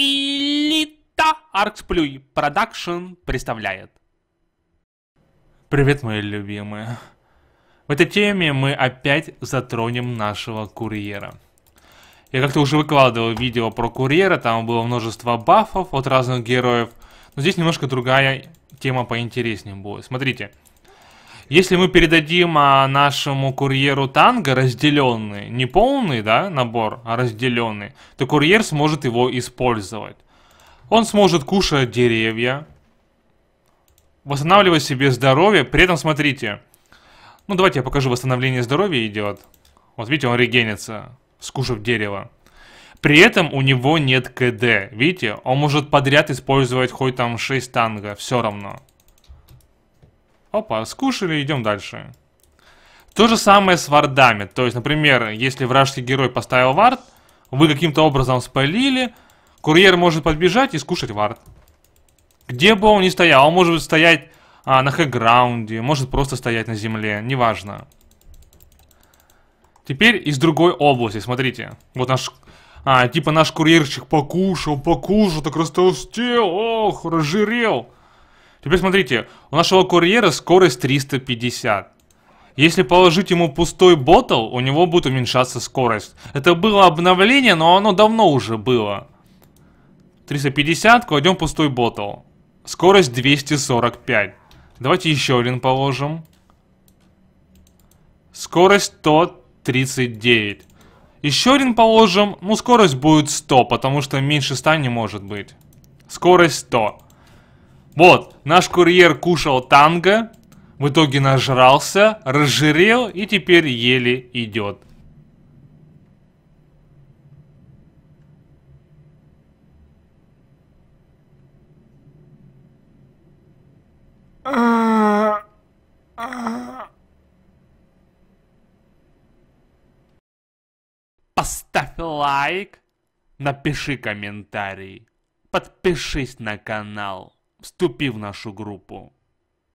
Пилита Арксплюй Продакшн представляет. Привет, мои любимые. В этой теме мы опять затронем нашего курьера. Я как-то уже выкладывал видео про курьера, там было множество бафов от разных героев. Но здесь немножко другая тема поинтереснее будет. Смотрите, если мы передадим а, нашему курьеру танго разделенный, не полный да, набор, а разделенный, то курьер сможет его использовать. Он сможет кушать деревья, восстанавливать себе здоровье. При этом, смотрите, ну давайте я покажу, восстановление здоровья идет. Вот видите, он регенится, скушав дерево. При этом у него нет КД. Видите, он может подряд использовать хоть там 6 танго, все равно. Опа, скушали, идем дальше. То же самое с вардами. То есть, например, если вражеский герой поставил вард, вы каким-то образом спалили, курьер может подбежать и скушать вард. Где бы он ни стоял, он может стоять а, на хэграунде, может просто стоять на земле, неважно. Теперь из другой области, смотрите. Вот наш, а, типа наш курьерчик покушал, покушал, так растолстел, ох, разжирел. Теперь смотрите, у нашего курьера скорость 350. Если положить ему пустой ботл, у него будет уменьшаться скорость. Это было обновление, но оно давно уже было. 350, кладем пустой ботл. Скорость 245. Давайте еще один положим. Скорость 139. Еще один положим, ну скорость будет 100, потому что меньше 100 не может быть. Скорость 100. Вот, наш курьер кушал танго, в итоге нажрался, разжирел и теперь еле идет. Поставь лайк, напиши комментарий, подпишись на канал. Вступив в нашу группу.